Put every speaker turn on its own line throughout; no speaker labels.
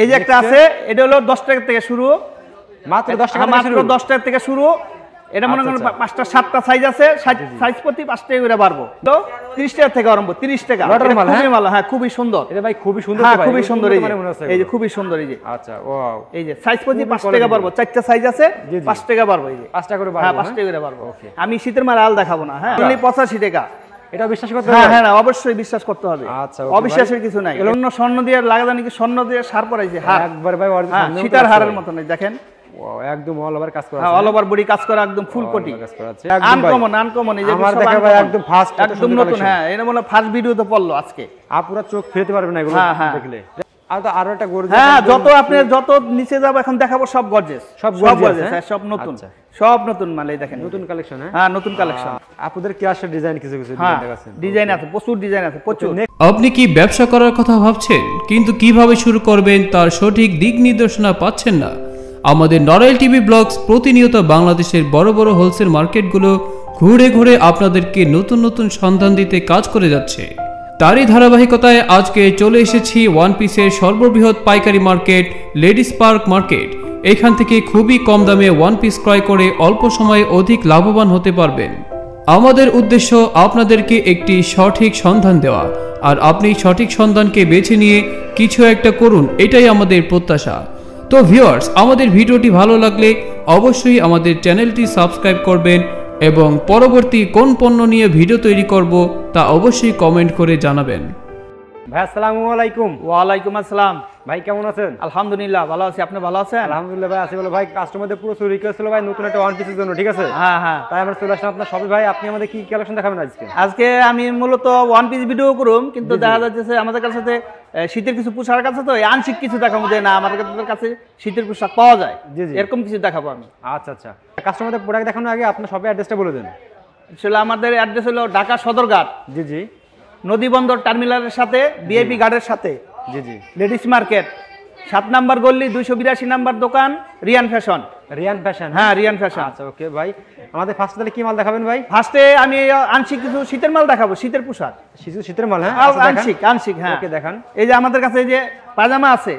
এই যে একটা আছে এটা হলো দশ টাকা থেকে শুরু মাত্র দশ টাকা মাত্র দশ টাকা থেকে শুরু এটা মনে আচ্ছা, করেন আচ্ছা। পাঁচটা সাতটা সাইজ আছে সাইজ প্রতি পাঁচ টাকা করে পারবো তো তিরিশ টাকা থেকে আরম্ভ তিরিশ টাকা খুবই হ্যাঁ? ভালো হ্যাঁ খুবই সুন্দর এটা ভাই খুবই সুন্দর হ্যাঁ খুবই সুন্দর এই যে মানে এই যে খুবই সুন্দর এই যে আচ্ছা ওয়াও এই যে সাইজ প্রতি পাঁচ টাকা পারবো চারটা সাইজ আছে পাঁচ টাকা পারবো এই যে পাঁচ টাকা করে হ্যাঁ পাঁচ টাকা হ্যাঁ? করে পারবো আমি শীতের মাল আল দেখাবো না হ্যাঁ আচ্ছা। পঁচাশি টাকা এটা বিশ্বাস করতে হ্যাঁ, হবে হ্যাঁ হ্যাঁ অবশ্যই বিশ্বাস করতে হবে আচ্ছা অবিশ্বাসের কিছু নাই অন্য স্বর্ণ দিয়ে নাকি স্বর্ণ দিয়ে সার হার হ্যাঁ। একবার ভাই হ্যাঁ, সীতার হারের মতো নাই দেখেন একদম ফুল এই যে ফার্স্ট হ্যাঁ এটা মনে ভিডিও তো পড়লো আজকে আপুরা চোখ ফেরতে পারবে না দেখলে হ্যাঁ, আপনি আপনি কি ব্যবসা করার কথা ভাবছেন কিন্তু কিভাবে শুরু করবেন তার সঠিক দিক নির্দেশনা পাচ্ছেন না আমাদের নরেল টিভি ব্লগস প্রতিনিয়ত বাংলাদেশের বড় বড় হোলসেল মার্কেটগুলো ঘুরে ঘুরে আপনাদেরকে নতুন নতুন সন্ধান দিতে কাজ করে যাচ্ছে তারই ধারাবাহিকতায় আজকে চলে এসেছি ওয়ান পিসের সর্ববৃহৎ পাইকারি মার্কেট লেডিস পার্ক মার্কেট এখান থেকে খুবই কম দামে ওয়ান পিস ক্রয় করে অল্প সময়ে অধিক লাভবান হতে পারবেন আমাদের উদ্দেশ্য আপনাদেরকে একটি সঠিক সন্ধান দেওয়া আর আপনি সঠিক সন্ধানকে বেছে নিয়ে কিছু একটা করুন এটাই আমাদের প্রত্যাশা তো ভিউয়ার্স আমাদের ভিডিওটি ভালো লাগলে অবশ্যই আমাদের চ্যানেলটি সাবস্ক্রাইব করবেন এবং পরবর্তী কোন পণ্য নিয়ে ভিডিও তৈরি করব তা অবশ্যই কমেন্ট করে জানাবেন ভাই আসসালামু আলাইকুম ওয়ালাইকুম আসসালাম ভাই কেমন আছেন আলহামদুলিল্লাহ ভালো আছি আপনি ভালো আছেন আলহামদুলিল্লাহ ভাই আছি বলে ভাই কাস্টমারদের পুরো রিকোয়েস্ট ছিল ভাই নতুন একটা ওয়ান পিসের জন্য ঠিক আছে হ্যাঁ হ্যাঁ তাই আমরা চলে আসলাম আপনার সবাই ভাই আপনি আমাদের কি কালেকশন দেখাবেন আজকে আজকে আমি মূলত ওয়ান পিস ভিডিও করুম কিন্তু দেখা যাচ্ছে আমাদের কাছে শীতের কিছু পোশাক আছে তো আংশিক কিছু দেখাবো যে না আমাদের কাছে শীতের পোশাক পাওয়া যায় জি জি এরকম কিছু দেখাবো আমি আচ্ছা আচ্ছা কাস্টমারদের প্রোডাক্ট দেখানোর আগে আপনার সবাই অ্যাড্রেসটা বলে দেন আসলে আমাদের অ্যাড্রেস হলো ঢাকা সদরঘাট জি জি নদীবন্দর টার্মিনালের সাথে বিআইপি গার্ডের সাথে লেডিস মার্কেট সাত নাম্বার গল্লি দুইশো বিরাশি নাম্বার দোকান রিয়ান ফ্যাশন রিয়ান ফ্যাশন হ্যাঁ রিয়ান ফ্যাশন আচ্ছা ওকে ভাই আমাদের ফার্স্টে তাহলে কি মাল দেখাবেন ভাই ফার্স্টে আমি আংশিক কিছু শীতের মাল দেখাবো শীতের পোশাক শীতের শীতের মাল হ্যাঁ আচ্ছা, আংশিক আংশিক হ্যাঁ ওকে দেখান এই যে আমাদের কাছে এই যে পাজামা আছে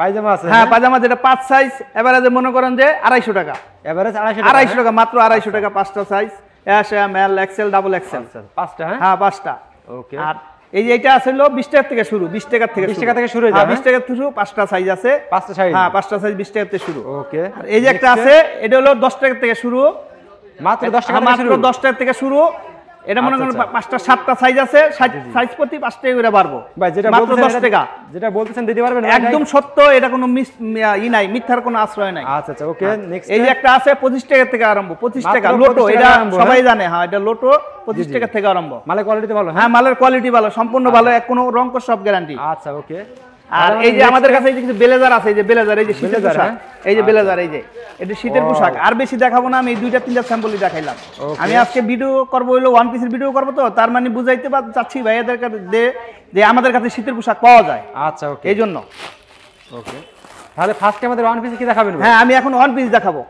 পায়জামা আছে হ্যাঁ, হ্যাঁ? পায়জামা যেটা পাঁচ সাইজ এভারেজ মনে করেন যে আড়াইশো টাকা এভারেজ আড়াইশো আড়াইশো হ্যাঁ? টাকা মাত্র আড়াইশো আচ্ছা। টাকা পাঁচটা size S M L XL double XL পাঁচটা হ্যাঁ, হ্যাঁ পাঁচটা ওকে আর এই যে এটা আছে বিশ টাকা থেকে শুরু হ্যাঁ, বিশ টাকা থেকে বিশ টাকা থেকে শুরু হ্যাঁ বিশ টাকা থেকে শুরু পাঁচটা সাইজ আছে পাঁচটা সাইজ হ্যাঁ পাঁচটা সাইজ বিশ টাকা থেকে শুরু ওকে এই যে একটা আছে এটা হলো দশ টাকা থেকে শুরু মাত্র দশ টাকা হ্যাঁ, মাত্র দশ টাকা থেকে শুরু এটা মনে আচ্ছা, করেন আচ্ছা। পাঁচটা সাতটা সাইজ আছে সাইজ প্রতি পাঁচ টাকা করে পারবো মাত্র দশ টাকা যেটা বলতেছেন দিতে পারবেন একদম সত্য এটা কোনো ই নাই মিথ্যার কোনো আশ্রয় নাই আচ্ছা আচ্ছা ওকে হ্যাঁ। এই একটা আছে পঁচিশ টাকা থেকে আরম্ভ পঁচিশ টাকা লোটো এটা সবাই হ্যাঁ? জানে হ্যাঁ এটা লোটো পঁচিশ টাকা থেকে আরম্ভ মালের কোয়ালিটি ভালো হ্যাঁ, হ্যাঁ মালের কোয়ালিটি ভালো সম্পূর্ণ আচ্ছা। ভালো এক কোনো রং সব গ্যারান্টি আচ্ছা ওকে আর এই যে আমাদের কাছে এই যে কিছু ব্লেজার আছে এই যে ব্লেজার এই যে শীতের পোশাক হ্যাঁ? এই যে ব্লেজার আচ্ছা। এই যে এটা শীতের পোশাক আর বেশি দেখাবো না আমি দুইটা তিনটা স্যাম্পলই দেখাইলাম আমি আজকে ভিডিও হইলো ওয়ান পিসের ভিডিও তো তার মানে বুঝাইতে চাচ্ছি এদের কাছে যে আমাদের কাছে শীতের পোশাক পাওয়া যায় আচ্ছা ওকে এই জন্য ওকে তাহলে ফার্স্টে আমাদের ওয়ান পিস কি দেখাবেন হ্যাঁ আমি এখন ওয়ান পিস দেখাবো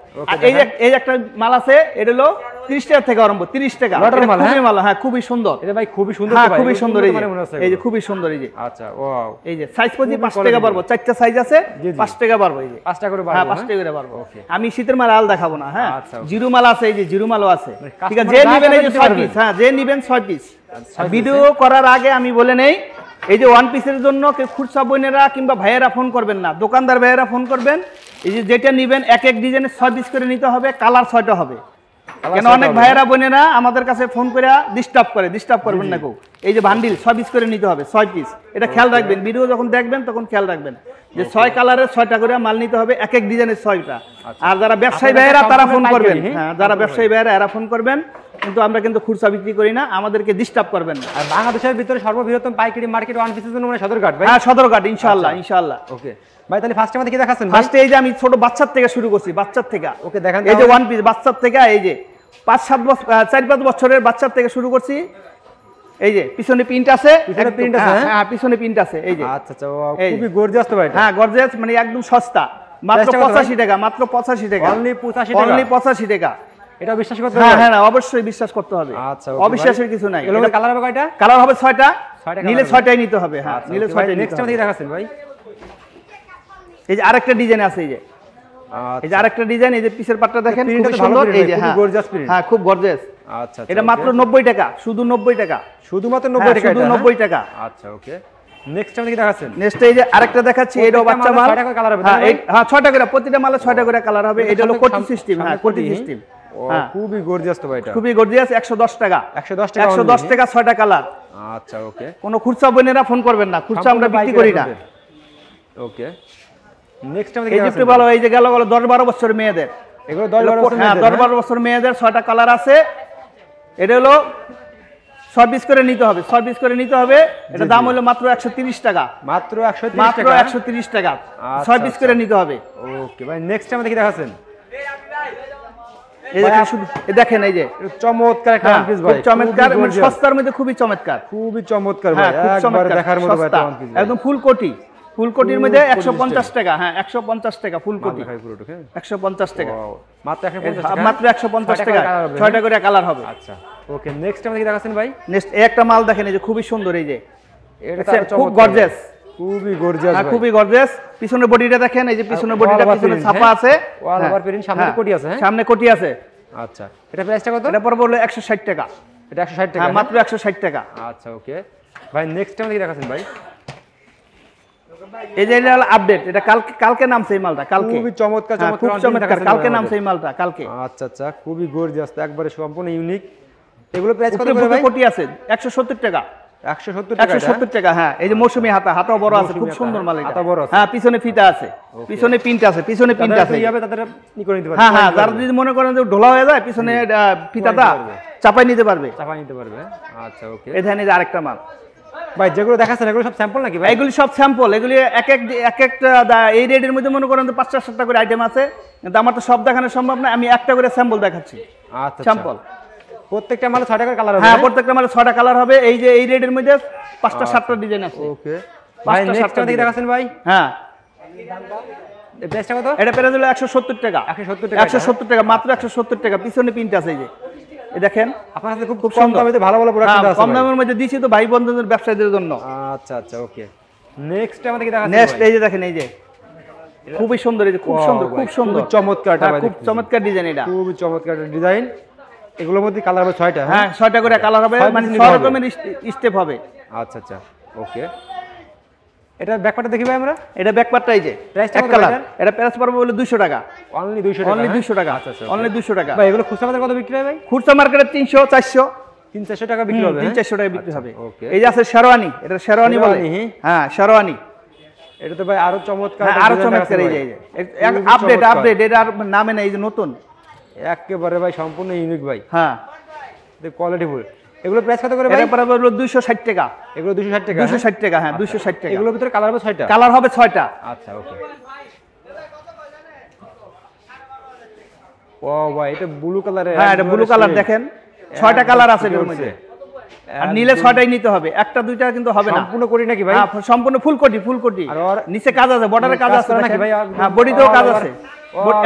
এই এই একটা মাল আছে এটা হলো 30 টাকা থেকে আরম্ভ 30 টাকা লটার হ্যাঁ? হ্যাঁ খুবই সুন্দর এটা ভাই খুবই সুন্দর হ্যাঁ খুবই সুন্দর এই মানে যে খুবই সুন্দর এই যে আচ্ছা ওয়াও এই যে সাইজ 5 টাকা পারবো চারটা সাইজ আছে 5 টাকা পারবো এই যে 5 টাকা করে পারবো হ্যাঁ 5 হ্যাঁ? টাকা করে পারবো আমি শীতের মাল আল দেখাবো না হ্যাঁ আচ্ছা, জিরু মাল আছে এই যে জিরু মালও আছে মানে ঠিক আছে যে নেবেন এই যে 6 পিস হ্যাঁ যে নেবেন 6 পিস ভিডিও করার আগে আমি বলে নেই এই যে ওয়ান পিসের জন্য খুচরা বোনেরা কিংবা ভাইয়েরা ফোন করবেন না দোকানদার ভাইয়েরা ফোন করবেন এই যে যেটা নেবেন এক এক ডিজাইনের ছয় পিস করে নিতে হবে কালার ছয়টা হবে কেন অনেক ভাইয়েরা বোনেরা আমাদের কাছে ফোন করে ডিস্টার্ব করে ডিস্টার্ব করবেন না কেউ এই যে বান্ডিল ছয় পিস করে নিতে হবে ছয় পিস এটা খেয়াল রাখবেন ভিডিও যখন দেখবেন তখন খেয়াল রাখবেন যে ছয় কালারের ছয়টা করে মাল নিতে হবে এক এক ডিজাইনের ছয়টা আচ্ছা। আর যারা ব্যবসায়ী ভাইয়েরা তারা ফোন করবেন হ্যাঁ, হ্যাঁ যারা ব্যবসায়ী ভাইয়েরা এরা ফোন করবেন কিন্তু আমরা কিন্তু খুচরা বিক্রি করি না আমাদেরকে ডিস্টার্ব করবেন না আর বাংলাদেশের ভিতরে সর্ববৃহত্তম পাইকারি মার্কেট ওয়ান পিসের জন্য মানে সদরঘাট ভাই হ্যাঁ সদরঘাট ইনশাআল্লাহ আচ্ছা। ইনশাআল্লাহ ওকে ভাই তাহলে ফার্স্টে আমাদের কি দেখাচ্ছেন ফার্স্টে এই যে আমি ছোট বাচ্চার থেকে শুরু করছি বাচ্চার থেকে ওকে দেখেন এই যে ওয়ান পিস বাচ্চার থেকে এই যে পাঁচ সাত বছর চার পাঁচ বছরের বাচ্চার থেকে শুরু করছি এই যে পিছনে প্রিন্ট আছে পিছনে প্রিন্ট আছে হ্যাঁ, হ্যাঁ? হ্যাঁ পিছনে প্রিন্ট আছে এই যে আচ্ছা আচ্ছা খুবই গর্জিয়াস তো ভাই হ্যাঁ গর্জিয়াস মানে একদম সস্তা মাত্র 85 টাকা মাত্র 85 টাকা অনলি 85 টাকা অনলি 85 টাকা এটা বিশ্বাস করতে হ্যাঁ, হবে হ্যাঁ হ্যাঁ অবশ্যই বিশ্বাস করতে হবে আচ্ছা অবিশ্বাসের কিছু নাই এটা কালার হবে কয়টা কালার হবে 6টা 6টা 6টাই নিতে হবে হ্যাঁ 6টাই নেক্সট টাইম ভাই এই যে আরেকটা ডিজাইন আছে এই যে এই যে আচ্ছা। আরেকটা ডিজাইন এই যে পিসের পাটটা দেখেন খুব সুন্দর এই যে হ্যাঁ গর্জিয়াস প্রিন্ট হ্যাঁ খুব গর্জিয়াস আচ্ছা, আচ্ছা এটা মাত্র 90 টাকা শুধু 90 টাকা 90 হ্যাঁ, টাকা শুধু 90 টাকা আচ্ছা ওকে নেক্সট টাইম নেক্সট এই যে আরেকটা দেখাচ্ছি এটাও বাচ্চা মাল হ্যাঁ 6টা হ্যাঁ, করে প্রতিটা মালে 6টা করে কালার হবে এটা হলো কোটি সিস্টেম হ্যাঁ কোটি সিস্টেম হ্যাঁ। খুবই গর্জিয়াস তো ভাই খুবই গর্জিয়াস 110 টাকা 110 টাকা 110 টাকা 6টা কালার আচ্ছা ওকে কোনো খুচরা বোনেরা ফোন করবেন না খুচরা আমরা বিক্রি করি না ওকে হ্যাঁ, আছে এটা হলো সার্ভিস করে নিতে হবে সার্ভিস করে নিতে হবে দাম হলো মাত্র 130 টাকা মাত্র 130 টাকা মাত্র 130 টাকা সার্ভিস আচ্ছা, করে আচ্ছা। নিতে হবে ওকে ভাই নেক্সট আমাদের কি দেখাচ্ছেন একটা হ্যাঁ, খুবই চমৎকার খুবই ফুলকটির হ্যাঁ, মধ্যে একশো পঞ্চাশ টাকা হ্যাঁ একশো পঞ্চাশ টাকা ফুলকটি হ্যাঁ। একশো পঞ্চাশ টাকা মাত্র একশো পঞ্চাশ টাকা ছয়টা করে কালার হবে নেক্সট আচ্ছা, দেখাচ্ছেন ভাই একটা মাল দেখেন এই যে খুবই সুন্দর এই যে আচ্ছা, খুব গর্জেস খুবই গর্জিয়াস হ্যাঁ খুবই গর্জিয়াস পিছনের বডিটা দেখেন এই যে পিছনের বডিটা পিছনে ছাপা আছে ওভার হ্যাঁ। প্রিন্ট হ্যাঁ, সামনে হ্যাঁ, কোটি আছে হ্যাঁ সামনে কোটি আছে আচ্ছা এটা প্রাইসটা কত এটা পড়বে 160 টাকা এটা 160 টাকা মাত্র 160 টাকা আচ্ছা ওকে ভাই নেক্সট টাইম ভাই এই যে এটা আপডেট এটা কালকে কালকে নামছে এই মালটা কালকে খুবই চমৎকার চমৎকার চমৎকার কালকে নামছে এই মালটা কালকে আচ্ছা আচ্ছা খুবই গর্জিয়াস একবারে সম্পূর্ণ ইউনিক এগুলো প্রাইস কত করে ভাই কোটি আছে 170 টাকা চাপাই হ্যাঁ? হ্যাঁ। আচ্ছা। হ্যাঁ, নিতে পারবে আরেকটা মাল ভাই যেগুলো এগুলি সব স্যাম্পল এগুলি এক একটা এই মধ্যে মনে করেন পাঁচটা সাতটা করে আইটেম আছে কিন্তু আমার তো সব দেখানো সম্ভব না আমি একটা করে স্যাম্পল দেখাচ্ছি আচ্ছা স্যাম্পল আচ্ছা। প্রত্যেকটা মালে ছয়টা কালার হবে হ্যাঁ, হ্যাঁ প্রত্যেকটা মালে ছয়টা কালার হবে এই যে এই এর মধ্যে পাঁচটা আচ্ছা। সাতটা ডিজাইন আছে ওকে
ভাই নেক্সট দিকে দেখাছেন ভাই
হ্যাঁ টাকা টাকা মাত্র টাকা পিছনে প্রিন্ট আছে দেখেন আপনার খুব ভালো ভালো হ্যাঁ, দিছি তো ভাই বন্ধুদের ব্যবসায়ীদের জন্য আচ্ছা আচ্ছা ওকে নেক্সট আমাদের নেক্সট এই যে দেখেন এই যে খুবই সুন্দর এই যে খুব সুন্দর খুব সুন্দর হ্যাঁ, চমৎকার খুব চমৎকার ডিজাইন এটা খুব চমৎকার ডিজাইন এগুলোর মধ্যে কালার হবে ছয়টা হ্যাঁ, হ্যাঁ ছয়টা করে কালার হবে মানে ছয় রকমের স্টেপ হবে আচ্ছা আচ্ছা ওকে এটা ব্যাকপার্টটা দেখি ভাই আমরা এটা ব্যাকপার্টটা এই যে প্রাইসটা এক কালার এটা প্যারাস পড়বে বলে 200 টাকা অনলি 200 টাকা অনলি 200 হ্যাঁ? টাকা আচ্ছা আচ্ছা অনলি 200 টাকা ভাই এগুলো খুচরা বাজারে কত বিক্রি হয় ভাই খুচরা মার্কেটে 300 400 300 টাকা বিক্রি হবে 300 হ্যাঁ? টাকা বিক্রি আচ্ছা, হবে এই যে আছে শেরওয়ানি এটা শেরওয়ানি বলে হ্যাঁ শেরওয়ানি এটা তো ভাই আরো চমৎকার আরো চমৎকার এই যে আপডেট আপডেট এটা আর নামে না এই যে নতুন একেবারে ভাই সম্পূর্ণ ইউনিক ভাই হ্যাঁ কোয়ালিটিফুল এগুলো প্রাইস কত করে ভাই এটা হলো 260 টাকা এগুলো 260 টাকা 260 টাকা হ্যাঁ 260 হ্যাঁ, আচ্ছা। টাকা এগুলোর ভিতরে কালার হবে 6টা কালার হবে 6টা আচ্ছা ওকে ও ভাই এটা ব্লু কালারে হ্যাঁ এটা ব্লু কালার দেখেন 6টা কালার আছে এর মধ্যে আর নিলে ছয়টাই নিতে হবে একটা দুইটা কিন্তু হবে না সম্পূর্ণ করি নাকি ভাই হ্যাঁ সম্পূর্ণ ফুল কোটি ফুল কোটি আর নিচে কাজ আছে বর্ডারে কাজ আছে নাকি ভাই হ্যাঁ বডিতেও কাজ আছে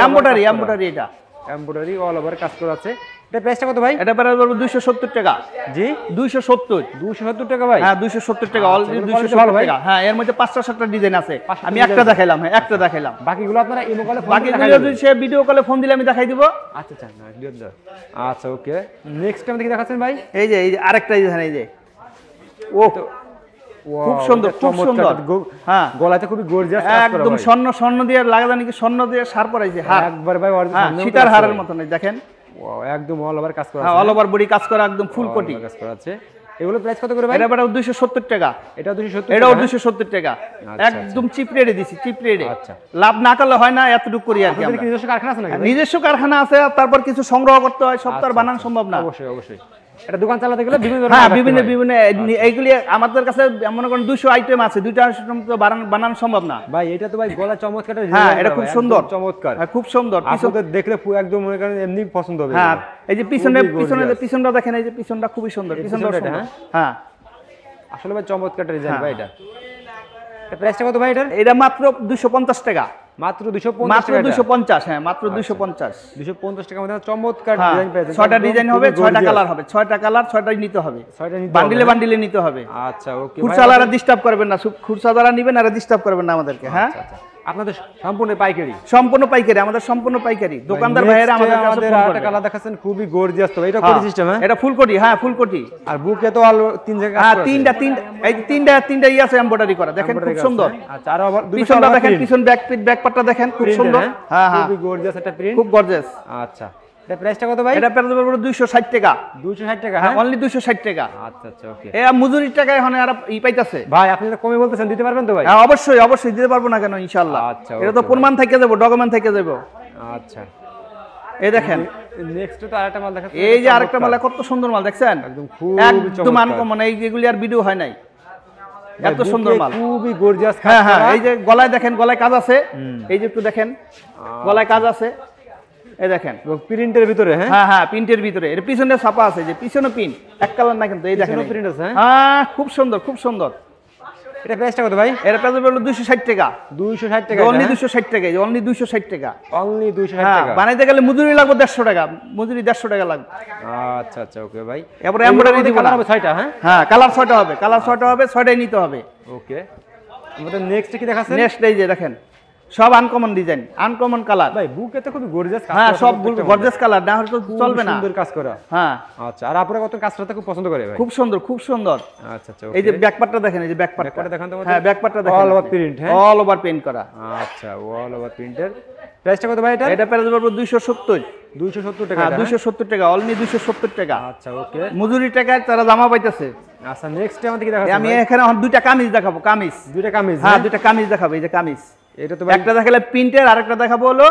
এমবোটারি এমবোটারি
এটা এমব্রয়ডারি অল ওভার কাজ করা আছে এটা প্রাইসটা কত ভাই এটা প্রাইস বলবো 270 টাকা জি 270 270 টাকা ভাই হ্যাঁ 270 টাকা অলরেডি আচ্ছা, 270 টাকা হ্যাঁ এর মধ্যে পাঁচটা সাতটা ডিজাইন আছে আমি একটা দেখাইলাম হ্যাঁ একটা দেখাইলাম বাকিগুলো আপনারা ইমো কলে বাকিগুলো যদি সে ভিডিও কলে ফোন দিলে আমি দেখাই দিব আচ্ছা আচ্ছা আচ্ছা ওকে নেক্সট টাইম দেখি দেখাচ্ছেন ভাই এই যে এই যে আরেকটা ডিজাইন এই যে ও খুব সুন্দর খুব সুন্দর হ্যাঁ গলাতে খুবই গর্জিয়াস একদম স্বর্ণ স্বর্ণ দিয়ে লাগা জানি কি স্বর্ণ দিয়ে সার পরাইছে হার একবার ভাই হ্যাঁ, সীতার হারের মতো নাই দেখেন একদম অল ওভার কাজ করা হ্যাঁ অল ওভার বডি কাজ করা একদম ফুল কোটি কাজ করা আছে এগুলো প্রাইস কত করে ভাই এটা বড় 270 টাকা এটা 270 এটা 270 টাকা হ্যাঁ? আচ্ছা, আচ্ছা। একদম চিপ রেটে দিছি চিপ রেটে আচ্ছা লাভ না করলে হয় না এতটুকু করি আর কি আমাদের নিজস্ব কারখানা আছে নাকি নিজস্ব কারখানা আছে তারপর কিছু সংগ্রহ করতে হয় সফটওয়্যার তো আচ্ছা, বানান সম্ভব না অবশ্যই অবশ্যই এটা দোকান চালাতে গেলে বিভিন্ন হ্যাঁ বিভিন্ন বিভিন্ন আচ্ছা। এইগুলি আমাদের কাছে মনে করেন দুশো আইটেম আছে দুইটা আইটেম তো বানানো সম্ভব না ভাই এটা তো ভাই গলা চমৎকার হ্যাঁ এটা খুব সুন্দর চমৎকার হ্যাঁ খুব সুন্দর আপনাদের দেখলে একদম মনে করেন এমনি পছন্দ হবে হ্যাঁ এই যে পিছনে পিছনে পিছনটা দেখেন এই যে পিছনটা খুবই সুন্দর পিছনটা হ্যাঁ? হ্যাঁ আসলে ভাই চমৎকার ডিজাইন ভাই এটা প্রাইসটা হ্যাঁ। কত ভাই এটা এটা মাত্র দুশো পঞ্চাশ টাকা মাত্র 250 মাত্র হ্যাঁ মাত্র 250 আচ্ছা। 250 টাকার মধ্যে চমৎকার ডিজাইন হ্যাঁ, ডিজাইন হবে ছয়টা কালার হবে কালার ছয়টাই নিতে হবে ছয়টা বান্ডিলে বান্ডিলে নিতে হবে আচ্ছা ডিস্টার্ব মানে- করবেন না ডিস্টার্ব না আমাদেরকে আচ্ছা, হ্যাঁ আচ্ছা। আপনাদের সম্পূর্ণ পাইকারি সম্পূর্ণ পাইকারি আমাদের সম্পূর্ণ পাইকারি দোকানদার ভাইয়েরা আমাদের আমাদের একটা কালার দেখাচ্ছেন খুবই গর্জিয়াস তো এটা হ্যাঁ, কোটি সিস্টেম হ্যাঁ এটা ফুল হ্যাঁ ফুল আর বুকে তো আলো তিন জায়গা হ্যাঁ তিনটা তিনটা এই তিনটা তিনটা ই আছে এমব্রয়ডারি করা দেখেন খুব সুন্দর আচ্ছা আর আবার দুই দেখেন পিছন ব্যাক পিট ব্যাক পার্টটা দেখেন খুব সুন্দর হ্যাঁ হ্যাঁ, হ্যাঁ। খুবই গর্জিয়াস একটা প্রিন্ট খুব গর্জিয়াস আচ্ছা এটা প্রাইসটা কত ভাই এটা 260 টাকা 260 টাকা হ্যাঁ অনলি হ্যাঁ? 260 টাকা আচ্ছা আচ্ছা ওকে মজুরির আর ই পাইতাছে ভাই আপনি তো কমে বলতেছেন দিতে পারবেন তো ভাই হ্যাঁ অবশ্যই অবশ্যই দিতে পারবো না কেন ইনশাআল্লাহ আচ্ছা এটা তো প্রমাণ থেকে যাব ডকুমেন্ট থেকে যাব আচ্ছা এই দেখেন নেক্সট তো আরেকটা মাল দেখাচ্ছি এই যে আরেকটা মাল কত সুন্দর মাল দেখছেন একদম খুব একদম মানে এইগুলি আর ভিডিও হয় নাই এত সুন্দর মাল খুবই গর্জিয়াস হ্যাঁ হ্যাঁ এই যে গলায় দেখেন গলায় কাজ আছে এই যে একটু দেখেন আচ্ছা। গলায় কাজ আছে এই দেখেন প্রিন্টের ভিতরে হ্যাঁ? হ্যাঁ হ্যাঁ প্রিন্টের ভিতরে এর পিছনে ছাপা আছে যে পিছনে প্রিন্ট এক কালার না কিন্তু এই দেখেন প্রিন্ট আছে হ্যাঁ? হ্যাঁ খুব সুন্দর খুব সুন্দর এটা প্রাইসটা কত ভাই এটা প্রাইস হ্যাঁ? টাকা 260 টাকা অনলি টাকা অনলি 260 বানাইতে গেলে মজুরি লাগবে 150 টাকা মজুরি 150 টাকা লাগবে আচ্ছা আচ্ছা ওকে ভাই এরপর এমব্রয়ডারি না হবে 6টা হ্যাঁ হ্যাঁ কালার 6টা হবে কালার 6টা আচ্ছা। হবে 6টাই নিতে হবে ওকে নেক্সট কি দেখাচ্ছেন নেক্সট দেখেন সব আনকমন ডিজাইন আনকমন কালার ভাই বুকে তো খুব গর্জিয়াস কালার হ্যাঁ সব বুক গর্জিয়াস কালার না হলে তো চলবে না সুন্দর কাজ করা হ্যাঁ আচ্ছা আর আপনারা কত কাজটা খুব পছন্দ করে ভাই খুব সুন্দর খুব সুন্দর আচ্ছা আচ্ছা এই যে ব্যাকপার্টটা দেখেন এই যে ব্যাকপার্টটা দেখেন তো হ্যাঁ ব্যাকপার্টটা দেখেন অল ওভার প্রিন্ট হ্যাঁ অল ওভার প্রিন্ট করা আচ্ছা অল ওভার প্রিন্টের প্রাইসটা কত ভাই এটা এটা প্রাইস বলবো 270 270 টাকা হ্যাঁ 270 হ্যাঁ? টাকা অলমি 270 টাকা আচ্ছা ওকে মজুরি টাকায় তারা জামা পাইতাছে আচ্ছা নেক্সট আমাদের কি দেখাবো আমি এখানে দুইটা কামিজ দেখাবো কামিজ দুইটা কামিজ হ্যাঁ, হ্যাঁ? দুইটা কামিজ দেখাবো এই যে কামিজ এটা তো একটা দেখালে প্রিন্টের আরেকটা দেখাবো হলো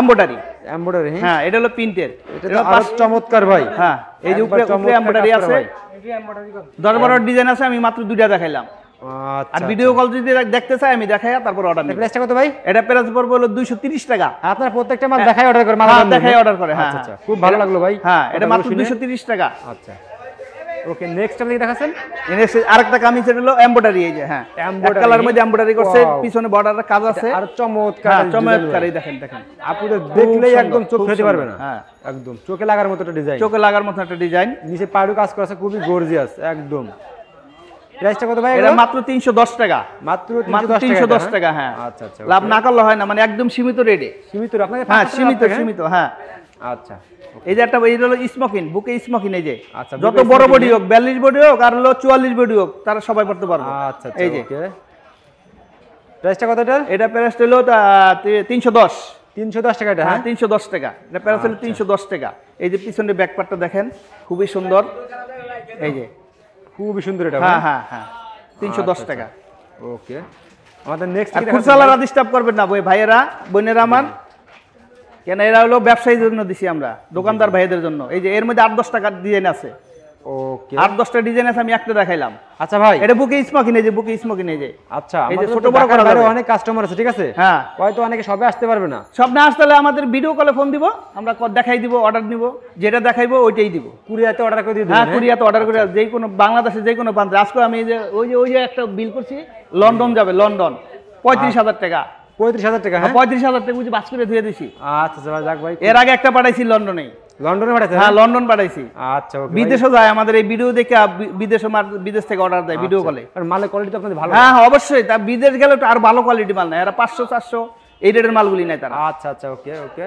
এমব্রয়ডারি এমব্রয়ডারি হ্যাঁ এটা হলো প্রিন্টের এটা তো চমৎকার ভাই হ্যাঁ এই যে উপরে উপরে এমব্রয়ডারি আছে দশ বারো ডিজাইন আছে আমি মাত্র দুইটা দেখাইলাম আচ্ছা, আর ভিডিও কল আচ্ছা। যদি দেখতে চাই আমি দেখাই তারপর অর্ডার নিই প্রাইসটা কত ভাই এটা প্রাইস পড়বে হলো 230 টাকা হ্যাঁ, আপনার প্রত্যেকটা মাল হ্যাঁ, দেখাই অর্ডার করে মাল হ্যাঁ, দেখাই অর্ডার করে হ্যাঁ আচ্ছা, আচ্ছা। খুব ভালো লাগলো ভাই হ্যাঁ এটা মাত্র 230 টাকা আচ্ছা ওকে নেক্সট আপনি নেক্সট আরেকটা কামিজ হলো এমব্রয়ডারি এই যে হ্যাঁ এমব্রয়ডারি কালার মধ্যে এমব্রয়ডারি করছে পিছনে বর্ডারের কাজ আছে আর চমৎকার হ্যাঁ, চমৎকার এই দেখেন দেখেন আপনি দেখলেই একদম চোখ পারবে না হ্যাঁ একদম চোখে লাগার মতো একটা ডিজাইন চোখে লাগার মতো একটা ডিজাইন নিচে পাড়ু কাজ করা আছে খুবই গর্জিয়াস একদম প্রাইসটা কত ভাই এটা মাত্র 310 টাকা মাত্র 310 হ্যাঁ? টাকা হ্যাঁ আচ্ছা আচ্ছা লাভ না করলে হয় না মানে একদম সীমিত রেটে সীমিত আপনাকে হ্যাঁ সীমিত সীমিত হ্যাঁ আচ্ছা এই যে একটা এই হলো স্মোকিং বুকে স্মোকিং এই যে আচ্ছা যত বড় বডি হোক বিয়াল্লিশ বডি হোক আর হলো চুয়াল্লিশ বডি হোক তারা সবাই পড়তে পারবে আচ্ছা, আচ্ছা এই যে প্রাইসটা কত এটা এটা প্রাইসটা হলো তিনশো দশ তিনশো দশ টাকা এটা হ্যাঁ, হ্যাঁ? তিনশো দশ টাকা এটা প্যারাস হলো আচ্ছা। তিনশো দশ টাকা এই যে পিছনের ব্যাকপারটা দেখেন খুবই সুন্দর এই যে খুবই সুন্দর এটা হ্যাঁ হ্যাঁ হ্যাঁ তিনশো দশ আচ্ছা, টাকা ওকে আমাদের নেক্সট খুরসালারা ডিস্টার্ব করবেন না ভাইয়েরা বোনেরা আমার কেন এরা হলো ব্যবসায়ীর জন্য দিছি আমরা দোকানদার ভাইদের জন্য এই যে এর মধ্যে আট দশ টাকার ডিজাইন আছে একটা দেখাইলাম আচ্ছা ভাই এটা বুকে যে বুকে আচ্ছা, হ্যাঁ। অনেকে আসতে পারবে না সব না আমাদের ভিডিও কলে ফোন আমরা কত দেখাই দিব অর্ডার যেটা দেখাইবো ওইটাই দিব কুরিয়াতে অর্ডার করে হ্যাঁ, হ্যাঁ? করে আচ্ছা। কোনো বাংলাদেশে যে কোনো প্রান্তে আজকে আমি ওই যে ওই যে একটা বিল করছি লন্ডন যাবে লন্ডন পঁয়ত্রিশ হাজার টাকা পঁয়ত্রিশ হাজার টাকা হ্যাঁ পঁয়ত্রিশ হাজার টাকা বুঝি বাস করে ধুয়ে দিছি আচ্ছা যাক ভাই এর আগে একটা পাঠাইছি লন্ডনে লন্ডনে পাঠাইছি হ্যাঁ? হ্যাঁ লন্ডন পাঠাইছি আচ্ছা বিদেশে যায় আমাদের এই ভিডিও দেখে বিদেশে বিদেশ থেকে অর্ডার দেয় ভিডিও কলে আচ্ছা। মালের কোয়ালিটি আপনাদের ভালো হ্যাঁ, হ্যাঁ অবশ্যই তা বিদেশ গেলে তো আর ভালো কোয়ালিটি মাল না এরা পাঁচশো চারশো এই রেটের মালগুলি নেয় তারা আচ্ছা আচ্ছা ওকে ওকে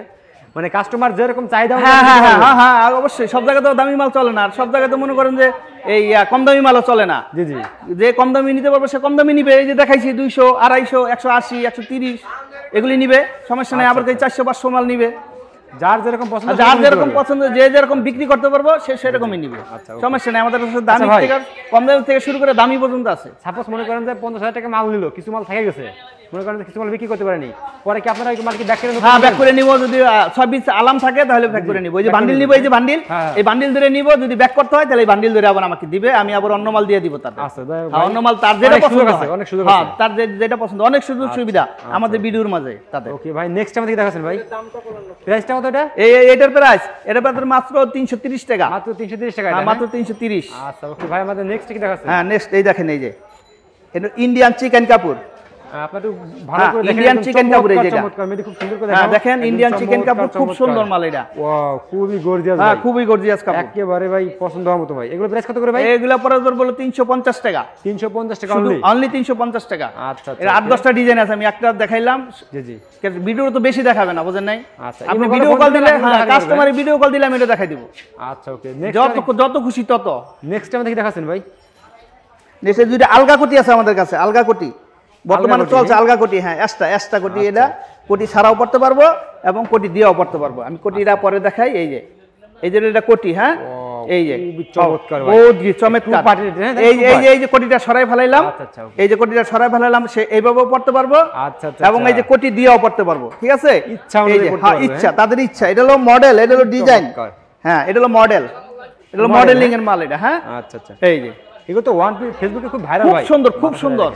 মানে কাস্টমার যেরকম চাহিদা হ্যাঁ হ্যাঁ হ্যাঁ, হ্যাঁ হ্যাঁ অবশ্যই সব জায়গায় তো দামি মাল চলে না আর সব জায়গায় তো মনে করেন যে এই কম দামি মালও চলে না জি জি যে কম দামি নিতে পারবে সে কম দামি নিবে এই যে দেখাইছি দুইশো আড়াইশো একশো আশি একশো তিরিশ এগুলি নিবে সমস্যা নেই আচ্ছা, আবার আচ্ছা। চারশো পাঁচশো মাল নিবে যার যেরকম পছন্দ যার যেরকম পছন্দ যে যেরকম বিক্রি করতে পারবো সে সেরকমই নিবে আচ্ছা, সমস্যা নেই আমাদের কাছে দামি থেকে কম দামি থেকে শুরু করে দামি পর্যন্ত আছে সাপোজ মনে করেন যে পঞ্চাশ হাজার টাকা মাল নিল কিছু মাল থেকে গেছে মনে করেন কিছু মাল বিক্রি করতে পারেনি পরে কি আপনারা মাল কি ব্যাক করে হ্যাঁ ব্যাক করে নিব যদি ছয় আলাম থাকে তাহলে ব্যাক করে নিব এই যে বান্ডিল নিব এই যে বান্ডিল হ্যাঁ, হ্যাঁ। এই বান্ডিল ধরে নিব যদি ব্যাক করতে হয় তাহলে এই বান্ডিল ধরে আবার আমাকে দিবে আমি আবার অন্য মাল দিয়ে দিব তার আচ্ছা, অন্য মাল তার যেটা পছন্দ আছে অনেক সুযোগ হ্যাঁ, আছে হ্যাঁ তার যেটা পছন্দ অনেক সুযোগ আচ্ছা, সুবিধা আচ্ছা। আমাদের ভিডিওর মাঝে তাতে ওকে ভাই নেক্সট আমাদের দেখাছেন ভাই প্রাইসটা কত এটা এই এটার প্রাইস এটা মাত্র 330 টাকা মাত্র 330 টাকা হ্যাঁ মাত্র 330 আচ্ছা ওকে ভাই আমাদের নেক্সট কি দেখাছেন হ্যাঁ নেক্সট এই দেখেন এই যে ইন্ডিয়ান চিকেন কাপড় বেশি দেখাবে না নাই আচ্ছা, আপনি ভিডিও কল দিলে হ্যাঁ ভিডিও কল দিলে আমি এটা দেখাই আচ্ছা, যত খুশি তত নেক্সট টাইম দেখি দেখাচ্ছেন ভাই আলগা কোটি আছে আমাদের কাছে আলগা কোটি বর্তমানে চলছে হ্যাঁ? আলগা কোটি হ্যাঁ এক্সট্রা এক্সট্রা কোটি আচ্ছা। এটা কোটি ছাড়াও পড়তে পারবো এবং কোটি দিয়েও পড়তে পারবো আমি কোটিটা আচ্ছা। পরে দেখাই এই যে এই যে এটা কোটি হ্যাঁ এই যে চমৎকার বহুত চমৎকার হ্যাঁ, এই এই এই যে কোটিটা সরাই ফেলাইলাম আচ্ছা, এই যে কোটিটা সরাই ফেলাইলাম সে এইভাবেও পড়তে পারবো আচ্ছা এবং এই যে কোটি দিয়েও পড়তে পারবো ঠিক আছে ইচ্ছা হ্যাঁ ইচ্ছা হ্যাঁ? তাদের ইচ্ছা এটা হলো মডেল এটা হলো ডিজাইন হ্যাঁ এটা হলো মডেল
এটা হলো মডেলিং এর
মাল এটা হ্যাঁ আচ্ছা আচ্ছা এই যে এগুলো তো ওয়ান ফেসবুকে খুব ভাইরাল খুব সুন্দর খুব সুন্দর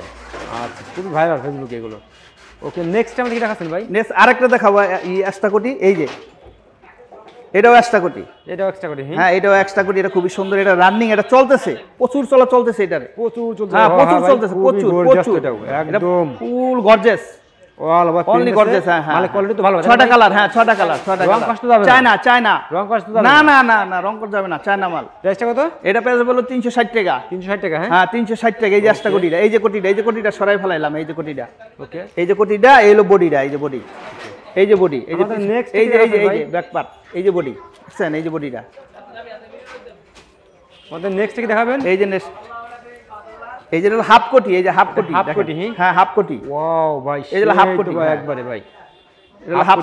আচ্ছা খুবই ভাইরাল ফেসবুকে এগুলো ওকে নেক্সট আমরা কি দেখাচ্ছেন ভাই নেক্সট আরেকটা দেখাবো এই একটা কোটি এই যে এটাও এক্সট্রা কোটি এটাও এক্সট্রা হ্যাঁ? কোটি হ্যাঁ এটাও এক্সট্রা কোটি এটা খুবই সুন্দর এটা রানিং এটা চলতেছে প্রচুর চলা চলতেছে এটারে প্রচুর হ্যাঁ, চলতেছে হ্যাঁ প্রচুর চলতেছে প্রচুর প্রচুর একদম full gorgeous all over only gorgeous হ্যাঁ মানে কোয়ালিটি তো ভালো ছটা কালার হ্যাঁ ছটা কালার ছটা রং কষ্ট যাবে চায়না চায়না রং কষ্ট যাবে না না না না রং কষ্ট যাবে না চায়না মাল প্রাইসটা কত এটা প্রাইস বলো 360 টাকা 360 টাকা হ্যাঁ হ্যাঁ 360 টাকা এই যে আস্তা কোটিটা এই যে কোটিটা এই যে কোটিটা সরাই ফেলাইলাম এই যে কোটিটা ওকে এই যে কোটিটা এই হলো বডিটা এই যে বডি এই যে বডি এই যে নেক্সট এই যে এই যে এই যে ব্যাক পার্ট এই যে বডি দেখছেন এই যে বডিটা আমাদের নেক্সট থেকে দেখাবেন এই যে নেক্সট এই যে হাফ কোটি এই যে হাফ কোটি হাফ কোটি হ্যাঁ হাফ কোটি ওয়াও ভাই এই যে হাফ কোটি হ্যাঁ। ভাই হাফ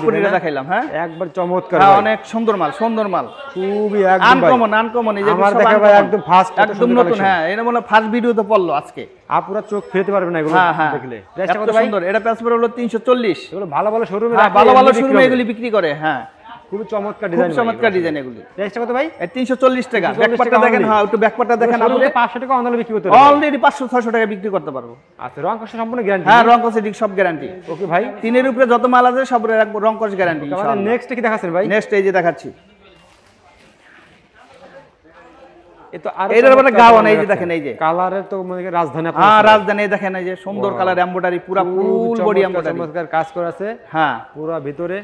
হ্যাঁ। হ্যাঁ, ভাই চোখ ফেলতে পারবে না এগুলো দেখলে ভালো ভালো শোরুমে ভালো ভালো বিক্রি করে হ্যাঁ খুবই চমৎকার ডিজাইন চমৎকার ডিজাইন এগুলি প্রাইসটা কত ভাই 340 টাকা দেখেন হ্যাঁ একটু দেখেন আপনি 500 টাকা অনলাইনে বিক্রি করতে পারবেন অলরেডি 500 600 টাকা বিক্রি করতে পারবো আচ্ছা রং সম্পূর্ণ গ্যারান্টি হ্যাঁ রং সব গ্যারান্টি ওকে ভাই তিনের উপরে যত মাল আছে সব রং গ্যারান্টি নেক্সট কি ভাই নেক্সট এই যে দেখাচ্ছি রাজধানী হ্যাঁ, দেখেন এই যে সুন্দর কালার এম্বোটারি পুরা ফুল বডি এম্বোটারি কাজ করা আছে হ্যাঁ পুরো ভিতরে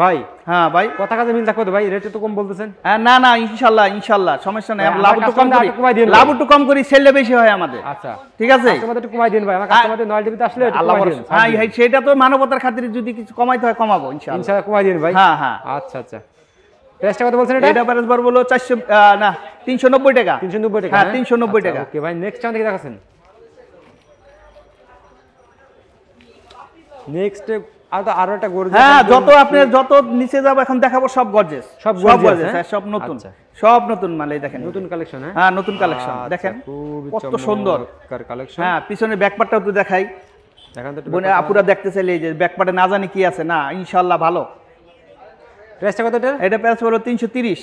ভাই হ্যাঁ ভাই কথা কাজে মিল থাকবে ভাই রেটে তো কম বলতেছেন হ্যাঁ, না না ইনশাল্লাহ ইনশাল্লাহ সমস্যা নাই লাভ একটু কম করি লাভ একটু কম করি সেলটা বেশি হয় আমাদের আচ্ছা ঠিক আছে তোমাদের একটু কমাই দিন ভাই আমার কাস্টমারদের নয় টিভিতে আসলে আল্লাহ হ্যাঁ, হ্যাঁ সেটা তো মানবতার খাতিরে যদি কিছু কমাইতে হয় কমাবো ইনশাল্লাহ ইনশাল্লাহ কমাই দিন ভাই হ্যাঁ হ্যাঁ আচ্ছা আচ্ছা কত বলছেন এটা এটা প্রাইস বার বলো 400 না 390 টাকা 390 টাকা হ্যাঁ 390 হ্যাঁ? আচ্ছা, টাকা ভাই নেক্সট চান নেক্সট কত সুন্দর কালেকশন হ্যাঁ পিছনে তো দেখাই আপুরা দেখতে চাইলে যে ব্যাকপার্টে না জানি কি আছে না ইনশাল্লাহ ভালো তিনশো তিরিশ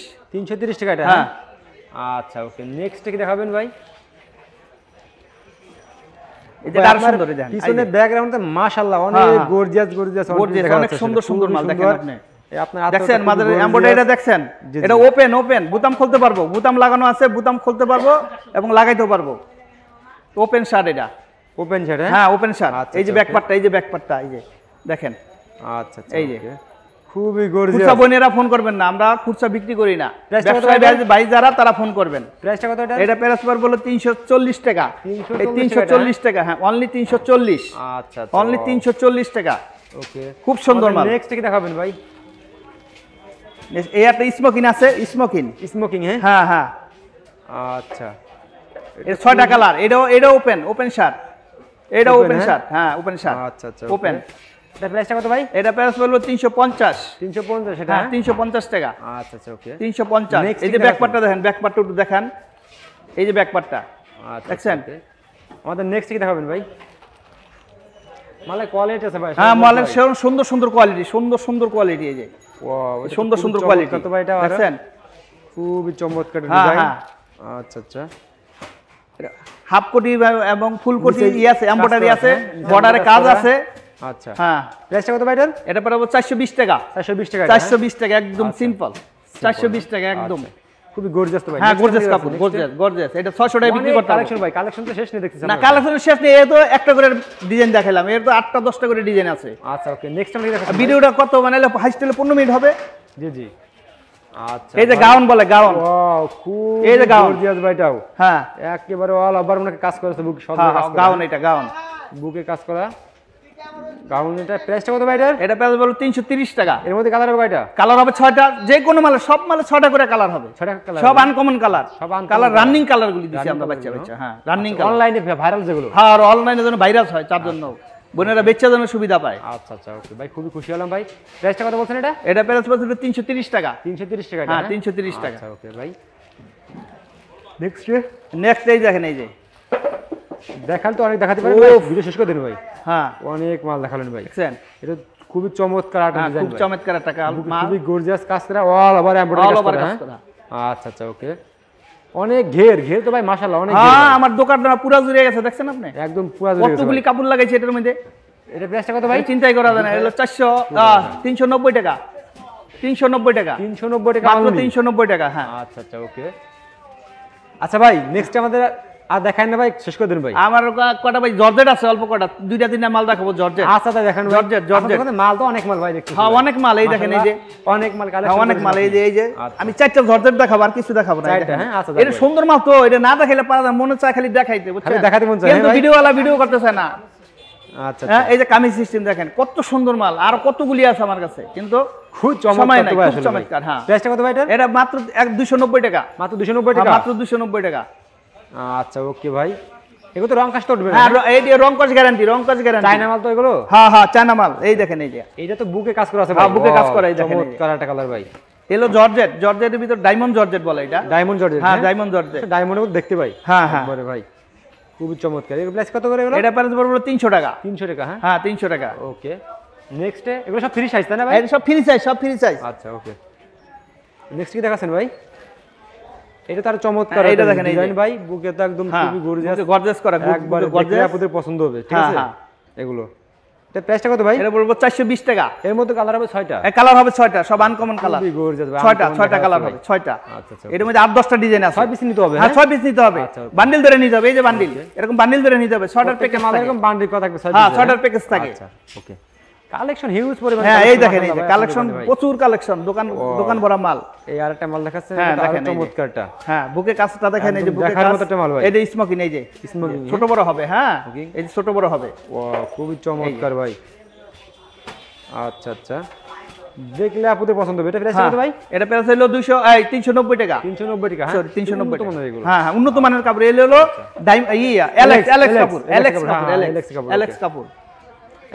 এটা তিরিশ টাকা এটা হ্যাঁ, হ্যাঁ? আচ্ছা ওকে নেক্সট দেখাবেন ভাই
দেখেন
ওপেন ওপেন বুতাম খুলতে পারবো বুতাম লাগানো আছে বুতাম খুলতে পারবো এবং লাগাইতেও পারবো ওপেন শার্ট এটা ওপেন শার্ট হ্যাঁ ওপেন হ্যাঁ, শার্ট আচ্ছা, এই যে ব্যাকপার্টটা আচ্ছা, এই যে ব্যাকপার্টটা এই যে দেখেন আচ্ছা, আচ্ছা এই যে খুবই গর্জিয়াস বোনেরা ফোন করবেন না আমরা কুরসা বিক্রি করি না ব্যবসায় যারা তারা ফোন করবেন প্রাইসটা কত এটা এটা প্রাইস বলো 340 টাকা 340 টাকা হ্যাঁ অনলি 340 আচ্ছা অনলি আচ্ছা, 340 টাকা ওকে খুব সুন্দর মাল নেক্সট কি দেখাবেন ভাই এই একটা স্মোকিং আছে স্মোকিং স্মোকিং হ্যাঁ হ্যাঁ হ্যাঁ আচ্ছা এটা ছয়টা কালার এটাও এটা ওপেন ওপেন শার্ট এটা ওপেন শার্ট হ্যাঁ ওপেন শার্ট হ্যাঁ, আচ্ছা আচ্ছা ওপেন সুন্দর সুন্দর কোয়ালিটি সুন্দর সুন্দর কোয়ালিটি এই যে সুন্দর সুন্দর কোয়ালিটি এটা দেখছেন খুবই চমৎকার হ্যাঁ, হ্যাঁ। আচ্ছা আচ্ছা হাফ কোটি এবং ফুল কোটি আছে আছে বর্ডারে হ্যাঁ। কাজ আছে আচ্ছা হ্যাঁ প্রাইসটা কত ভাই এটা পড়াবো 420 টাকা 420 টাকা 420 হ্যাঁ? টাকা একদম সিম্পল আচ্ছা। হ্যাঁ। 420 টাকা একদম আচ্ছা। খুবই গর্জিয়াস তো ভাই হ্যাঁ গর্জিয়াস কাপড় গর্জিয়াস গর্জিয়াস এটা 600 টাকা বিক্রি মানে করতে কালেকশন ভাই কালেকশন তো শেষ নেই দেখতেছেন না কালেকশন শেষ নেই এই তো একটা করে ডিজাইন দেখাইলাম এর তো 8টা 10টা করে ডিজাইন আছে আচ্ছা ওকে নেক্সট টাইম দেখাচ্ছি ভিডিওটা কত বানাইলে হাইস্ট 15 মিনিট হবে জি জি আচ্ছা এই যে গাউন বলে গাউন এই যে হ্যাঁ। একেবারে অল মনে কাজ করেছে বুক এটা গাউন বুকে কাজ করা বাউন্ডারিটার প্রাইসটা কত ভাই এটা প্রাইস বলো 330 টাকা এর মধ্যে কালার হবে কয়টা কালার হবে 6টা যে কোনো মালে সব মালে 6টা করে কালার হবে 6টা কালার সব আনকমন কালার সব কালার রানিং কালার গুলি দিছি আমরা বাচ্চা বাচ্চা হ্যাঁ রানিং কালার অনলাইনে ভাইরাল যেগুলো হ্যাঁ আর অনলাইনে যেন ভাইরাল হয় তার জন্য আচ্ছা। বোনেরা বেচার জন্য সুবিধা পায় আচ্ছা আচ্ছা ওকে ভাই খুবই খুশি হলাম ভাই প্রাইসটা কত বলছেন এটা এটা প্রাইস বলছেন 330 টাকা 330 টাকা হ্যাঁ 330 টাকা আচ্ছা ওকে ভাই নেক্সট নেক্সট এই দেখেন এই যে দেখাল তো অনেক দেখাতে পারেন ভিডিও শেষ করে ভাই হ্যাঁ অনেক মাল দেখালেন ভাই এটা খুবই চমৎকার হ্যাঁ, খুব চমৎকার টাকা খুবই গর্জিয়াস কাজ করা অল ওভার এমব্রয়ডারি কাজ হ্যাঁ? করা আচ্ছা আচ্ছা ওকে অনেক ঘের ঘের তো ভাই মাশাআল্লাহ অনেক হ্যাঁ আমার দোকানটা পুরো জুড়ে গেছে দেখছেন আপনি একদম পুরো জুড়ে গেছে কতগুলি কাপড় লাগাইছে এটার মধ্যে এটা প্রাইসটা কত ভাই চিন্তাই করা যায় না এটা 400 390 টাকা 390 টাকা 390 টাকা মাত্র 390 টাকা হ্যাঁ আচ্ছা আচ্ছা ওকে আচ্ছা ভাই নেক্সট আমাদের আর দেখাই না ভাই শেষ করে দিন ভাই আমার কটা ভাই জর্জেট আছে অল্প কটা দুইটা তিনটা মাল দেখাবো জর্জেট আচ্ছা তাই আচ্ছা, জর্জেট জর্জেট মাল তো অনেক মাল ভাই দেখছি হ্যাঁ অনেক মাল এই দেখেন এই যে অনেক মাল কালেকশন হ্যাঁ, অনেক মাল এই যে এই যে আচ্ছা। আমি চারটা জর্জেট দেখাবো আর কিছু দেখাবো না এটা হ্যাঁ আচ্ছা এটা সুন্দর মাল তো এটা না দেখাইলে পারা মনে চায় খালি দেখাতে মন চায় কিন্তু হ্যাঁ, ভিডিও করতেছে না আচ্ছা, হ্যাঁ, আচ্ছা। এই যে কামি সিস্টেম দেখেন কত সুন্দর মাল আর কতগুলি আছে আমার কাছে কিন্তু খুব চমৎকার হ্যাঁ প্রাইসটা কত ভাই এটা এটা মাত্র 290 টাকা মাত্র 290 টাকা মাত্র 290 টাকা আচ্ছা ওকে ভাই এগুলো তো রং কাজ করবে না হ্যাঁ, এই রং কাজ গ্যারান্টি রং কাজ গ্যারান্টি চায়না মাল তো এগুলো হ্যাঁ হ্যাঁ চায়না মাল এই দেখেন এই যে এটা তো বুকে কাজ করা আছে ভাই হ্যাঁ, বুকে কাজ করা এই দেখেন কালারটা কালার ভাই এলো জর্জেট জর্জেটের ভিতর ডায়মন্ড জর্জেট বলে এটা ডায়মন্ড জর্জেট হ্যাঁ ডায়মন্ড হ্যাঁ? জর্জেট ডায়মন্ড আচ্ছা, দেখতে ভাই হ্যাঁ হ্যাঁ ভাই খুবই চমৎকার এগুলো প্রাইস কত করে এগুলো এটা প্রাইস বড় 300 টাকা 300 টাকা হ্যাঁ হ্যাঁ 300 টাকা ওকে নেক্সট এগুলো সব ফ্রি সাইজ তাই না ভাই সব ফ্রি সাইজ সব ফ্রি সাইজ আচ্ছা ওকে নেক্সট কি দেখাচ্ছেন ভাই এটা তার চমৎকার হ্যাঁ, এটা দেখেন ডিজাইন ভাই বুকে তো একদম হ্যাঁ, খুবই গর্জিয়াস গর্জিয়াস করা একবার গর্জিয়াস আপনাদের পছন্দ হবে ঠিক হ্যাঁ, আছে এগুলো এটা প্রাইসটা কত ভাই এটা বলবো 420 টাকা এর মধ্যে কালার হবে 6টা এই কালার হবে 6টা সব আনকমন কালার খুবই গর্জিয়াস 6টা 6টা কালার হবে 6টা আচ্ছা, আচ্ছা আচ্ছা এর মধ্যে 8 10টা ডিজাইন আছে 6 পিস নিতে হবে হ্যাঁ 6 পিস নিতে হবে বান্ডিল আচ্ছা, আচ্ছা। ধরে নিতে হবে এই যে বান্ডিল এরকম বান্ডিল ধরে নিতে হবে 6টার প্যাকেজ মানে এরকম বান্ডিল কত থাকবে হ্যাঁ 6টার প্যাকেজ থাকে আচ্ছা ওকে কালেকশন হিউজ পরিমাণ হ্যাঁ এই দেখেন এই যে কালেকশন প্রচুর কালেকশন দোকান দোকান ভরা মাল এই আরেকটা মাল দেখাচ্ছে হ্যাঁ দেখেন চমৎকারটা হ্যাঁ বুকে দেখেন এই যে বুকে মাল ভাই এই যে স্মোকিং এই যে স্মোকিং ছোট বড় হবে হ্যাঁ এই যে ছোট বড় হবে খুবই চমৎকার ভাই আচ্ছা আচ্ছা দেখলে আপুদের পছন্দ হবে এটা প্রাইস হ্যাঁ, কত ভাই এটা প্রাইস হলো 200 এই 390 টাকা 390 টাকা সরি হ্যাঁ? 390 টাকা হ্যাঁ হ্যাঁ উন্নত মানের কাপড় এলো হলো ডাইম আচ্ছা। ইয়া এলেক্স এলেক্স কাপড় এলেক্স কাপড় এলেক্স কাপড়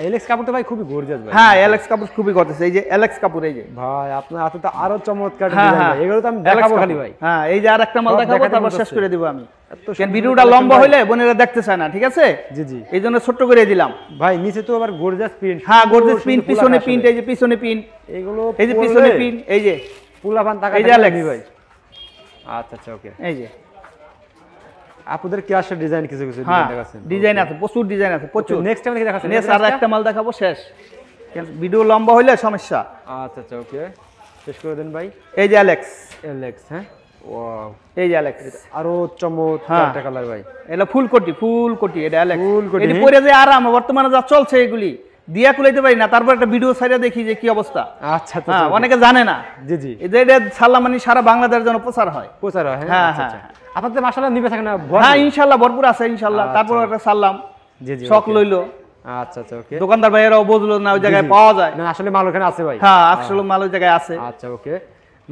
এলেক্স কাপুরটা ভাই খুবই গর্জিয়াস ভাই হ্যাঁ এলেক্স কাপুর খুবই গর্জিয়াস এই যে এলেক্স কাপুর এই যে ভাই আপনার হাতে তো আরো চমৎকার ডিজাইন হ্যাঁ, হ্যাঁ। ভাই এগুলো তো আমি দেখাবো খালি ভাই হ্যাঁ এই যে আরেকটা মাল দেখাবো তারপর শেষ করে দেব আমি কেন ভিডিওটা লম্বা হইলে বোনেরা দেখতে চায় না ঠিক আছে জি জি এই জন্য ছোট করে দিলাম ভাই নিচে তো আবার গর্জিয়াস প্রিন্ট হ্যাঁ গর্জিয়াস প্রিন্ট পিছনে প্রিন্ট এই যে পিছনে প্রিন্ট এগুলো এই যে পিছনে প্রিন্ট এই যে পুলাফান টাকা এই যে এলেক্স ভাই আচ্ছা আচ্ছা ওকে এই যে আপনাদের ক্লাসের ডিজাইন কিছু কিছু ডিজাইন হ্যাঁ, আছে প্রচুর ডিজাইন আছে প্রচুর নেক্সট টাইম দেখাচ্ছি নেক্সট আর একটা মাল দেখাবো শেষ ভিডিও লম্বা হইলে সমস্যা আচ্ছা আচ্ছা ওকে শেষ করে দেন ভাই এই যে অ্যালেক্স অ্যালেক্স হ্যাঁ ওয়াও এই যে অ্যালেক্স আরো চমৎকার কালার হ্যাঁ। ভাই এটা ফুল কোটি ফুল কোটি এটা অ্যালেক্স এটা পরে যে আরাম বর্তমানে যা চলছে এগুলি দিয়া কুলাইতে পারি না তারপর একটা ভিডিও সাইডে দেখি যে কি অবস্থা আচ্ছা, আচ্ছা হ্যাঁ আচ্ছা। অনেকে জানে না জি জি এটা সাল্লাহ মানে সারা বাংলাদেশের জন্য প্রচার হয় প্রচার হয় হ্যাঁ হ্যাঁ, আচ্ছা, হ্যাঁ, হ্যাঁ। আপনাদের মাসাল্লাহ নিবে থাকে না হ্যাঁ ইনশাল্লাহ ভরপুর আছে ইনশাল্লাহ তারপর একটা সাল্লাম জি জি শখ লইলো আচ্ছা আচ্ছা ওকে দোকানদার ভাইয়েরাও বুঝলো না ওই জায়গায় পাওয়া যায় না আসলে মাল ওখানে আছে ভাই হ্যাঁ, হ্যাঁ আসলে মাল ওই জায়গায় আছে আচ্ছা ওকে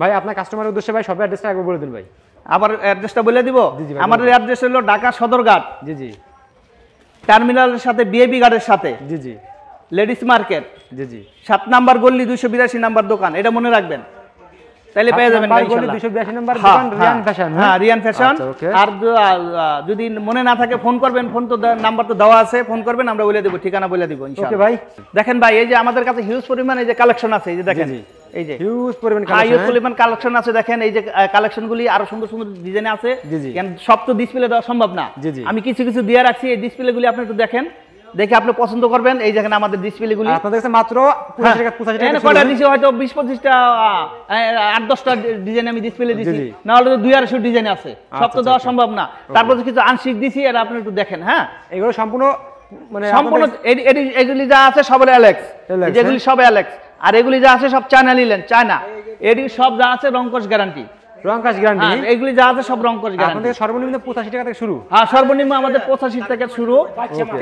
ভাই আপনার কাস্টমার উদ্দেশ্যে ভাই সব অ্যাড্রেসটা একবার বলে দিন ভাই আবার অ্যাড্রেসটা বলে দিব আমাদের অ্যাড্রেস হলো ঢাকা সদরঘাট জি জি টার্মিনালের সাথে বিএবি গার্ডের সাথে জি জি লেডিস মার্কেট জি জি সাত নাম্বার গল্লি দুইশো বিরাশি নাম্বার দোকান এটা মনে রাখবেন তাহলে পেয়ে যাবেন রিয়ান হ্যাঁ, ফ্যাশন হ্যাঁ? হ্যাঁ, আচ্ছা, আর যদি মনে না থাকে ফোন করবেন ফোন তো নাম্বার তো দেওয়া আছে ফোন করবেন আমরা বলে দেবো ঠিকানা বলে দেবো ভাই দেখেন ভাই এই যে আমাদের কাছে হিউজ পরিমাণ এই যে কালেকশন আছে এই যে দেখেন আমি কিছু কিছু দিয়ে রাখছি এই ডিসপ্লে গুলি আপনি একটু দেখেন দেখে আপনি পছন্দ করবেন এই যেখানে আমাদের ডিসপ্লেগুলি আপনাদের কাছে মাত্র হ্যাঁ। হ্যাঁ, হয়তো ডিজাইন আমি ডিসপ্লে না হলে তো ডিজাইন আছে আচ্ছা, সব তো আচ্ছা, দেওয়া আচ্ছা। সম্ভব না তারপর কিছু আংশিক আপনি একটু দেখেন হ্যাঁ এগুলো সম্পূর্ণ মানে সম্পূর্ণ এগুলি যা আছে সব অ্যালেক্স যেগুলি হ্যাঁ। সব অ্যালেক্স আর এগুলি যা আছে সব চায়না নিলেন চায়না এটি সব যা আছে রংকশ গ্যারান্টি হ্যাঁ, সব সর্বনিম্ন টাকা থেকে শুরু হ্যাঁ, সর্বনিম্ন আমাদের শুরু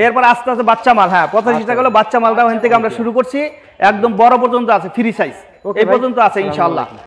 এরপর আস্তে আস্তে বাচ্চা মাল হ্যাঁ, টাকা বাচ্চা ওখান থেকে আমরা শুরু করছি একদম বড় পর্যন্ত আছে ফ্রি সাইজ এই পর্যন্ত আছে ইনশাল্লাহ